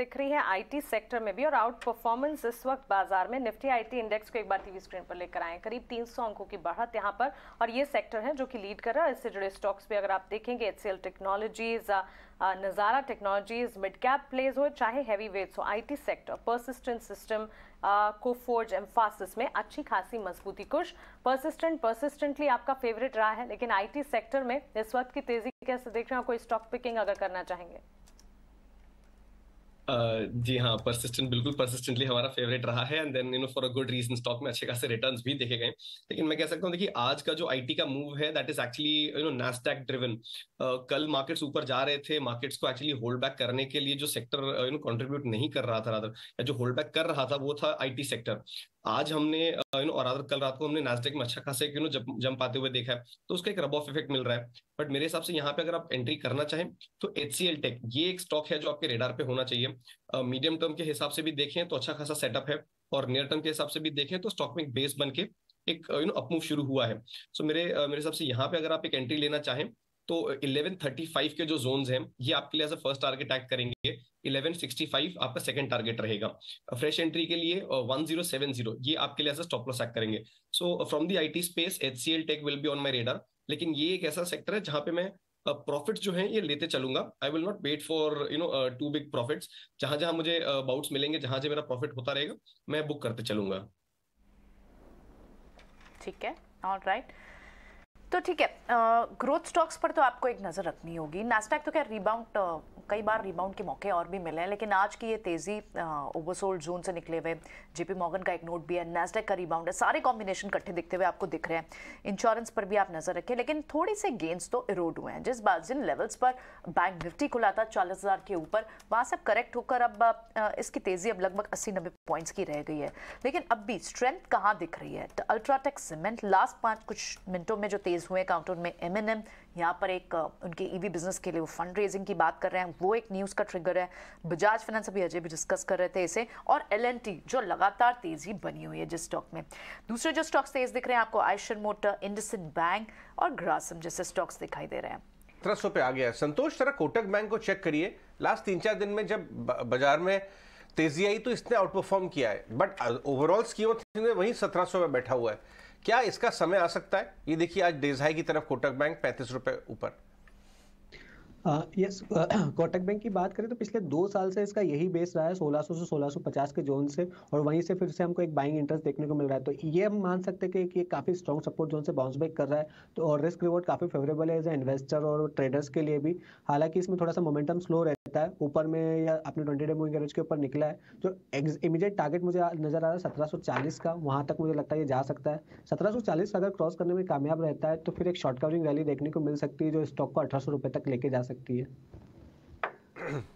दिख रही है आईटी सेक्टर में भी और आउट परफॉर्मेंस इस वक्त बाजार में निफ्टी आईटी इंडेक्स को एक बार टीवी स्क्रीन पर लेकर आए करीब 300 अंकों की बढ़त यहाँ पर और ये सेक्टर है जो कि लीड कर रहा है इससे जुड़े स्टॉक्स भी अगर आप देखेंगे H technologies Nazara technologies mid cap plays हो चाहे हैवी वेट्स हो IT sector Persistent system Coforge Mphasis में अच्छी खासी मजबूती कुछ परसिस्टेंट परसिस्टेंटली आपका फेवरेट रहा है लेकिन टी सेक्टर में इस वक्त की तेजी कैसे देख रहे हैं कोई स्टॉक पिकिंग अगर करना चाहेंगे जी हाँ परसिस्टेंट बिल्कुल परसिस्टेंटली हमारा फेवरेट रहा है and then you know for a good reason stock में अच्छे खासे रिटर्न्स भी देखे गए लेकिन मैं कह सकता हूँ देखिए आज का जो आईटी का मूव है that is actually you know Nasdaq driven कल मार्केट्स ऊपर जा रहे थे मार्केट्स को एक्चुअली होल्ड बैक करने के लिए जो सेक्टर यू नो कॉन्ट्रीब्यूट नहीं कर रहा था या जो होल्ड बैक कर रहा था वो था आई सेक्टर आज हमने यू नो और कल रात को हमने नास्टेक में अच्छा खासा यू नो जंप पाते हुए देखा है तो उसका एक रब ऑफ इफेक्ट मिल रहा है बट मेरे हिसाब से यहाँ पे अगर आप एंट्री करना चाहें तो एच सी एल टेक ये एक स्टॉक है जो आपके रेडार पे होना चाहिए मीडियम टर्म के हिसाब से भी देखें तो अच्छा खासा सेटअप है और नियर टर्म के हिसाब से भी देखें तो स्टॉक में एक बेस बन के एक यू नो अपमूव शुरू हुआ है सो so, मेरे मेरे हिसाब से यहाँ पे अगर आप एक एंट्री लेना चाहें तो 1135 के जो जोन हैं ये आपके लिए एज फर्स्ट टारगेट एक्ट करेंगे 1165 आपका सेकंड टारगेट रहेगा फ्रेश एंट्री के लिए uh, 1070 ये आपके लिए एज स्टॉप लॉस एक्ट करेंगे so from the IT space HCL tech will be on my radar लेकिन ये एक ऐसा सेक्टर है जहां पे मैं प्रॉफिट्स uh, जो हैं ये लेते चलूंगा I will not wait for you know too big profits जहां जहां मुझे बाउट्स uh, मिलेंगे जहां जहां मेरा प्रॉफिट होता रहेगा मैं बुक करते चलूंगा ठीक है ऑल राइट right. तो ठीक है ग्रोथ स्टॉक्स पर तो आपको एक नज़र रखनी होगी नास्टैक तो क्या रिबाउंड कई बार रिबाउंड के मौके और भी मिले हैं लेकिन आज की ये तेज़ी ओवरसोल्ड जोन से निकले हुए जेपी मॉगन का एक नोट भी है नेस्डेक का रिबाउंड है सारे कॉम्बिनेशन इकट्ठे दिखते हुए आपको दिख रहे हैं इंश्योरेंस पर भी आप नज़र रखें लेकिन थोड़े से गेंस तो इरोड हुए हैं जिस बात जिन लेवल्स पर बैंक निफ्टी खुला था चालीस हज़ार के ऊपर वहां से करेक्ट होकर अब इसकी तेज़ी अब लगभग अस्सी नब्बे पॉइंट्स की रह गई है लेकिन अब भी स्ट्रेंथ कहाँ दिख रही है तो अल्ट्राटेक सीमेंट लास्ट पांच कुछ मिनटों में जो तेज़ हुए काउंटर में एम यहाँ पर एक उनके ईवी बिजनेस के लिए वो फंड रेजिंग की बात कर रहे हैं वो एक न्यूज़ का ट्रिगर है बजाज फाइनेंस अभी अजय भी डिस्कस कर रहे थे इसे और एल जो लगातार तेज़ी बनी हुई है जिस स्टॉक में दूसरे जो स्टॉक्स तेज़ दिख रहे हैं आपको आयशर मोटर इंडसिन बैंक और ग्रासम जैसे स्टॉक्स दिखाई दे रहे हैं सौ पे आ गया है संतोष तरह कोटक बैंक को चेक करिए लास्ट तीन चार दिन में जब बाजार में तेजी आई तो इसने आउट परफॉर्म किया है बट ओवरऑल स्कीम वही सत्रह सौ में बैठा हुआ है क्या इसका समय आ सकता है ये देखिए आज डेजाई की तरफ कोटक बैंक पैंतीस रुपए ऊपर यस कोटक बैंक की बात करें तो पिछले दो साल से इसका यही बेस रहा है 1600 से 1650 के जोन से और वहीं से फिर से हमको एक बाइंग इंटरेस्ट देखने को मिल रहा है तो ये हम मान सकते हैं कि ये काफ़ी स्ट्रॉन्ग सपोर्ट जोन से बाउंस बैक कर रहा है तो और रिस्क रिवॉर्ड काफ़ी फेवरेबल है एज ए इन्वेस्टर और ट्रेडर्स के लिए भी हालांकि इसमें थोड़ा सा मोमेंटम स्लो रहता रहता है ऊपर में या अपने ट्वेंटी डे मूविंग एवरेज के ऊपर निकला है तो इमीडिएट टारगेट मुझे नजर आ रहा है 1740 का वहां तक मुझे लगता है ये जा सकता है 1740 अगर क्रॉस करने में कामयाब रहता है तो फिर एक शॉर्ट कवरिंग रैली देखने को मिल सकती है जो स्टॉक को अठारह तक लेके जा सकती है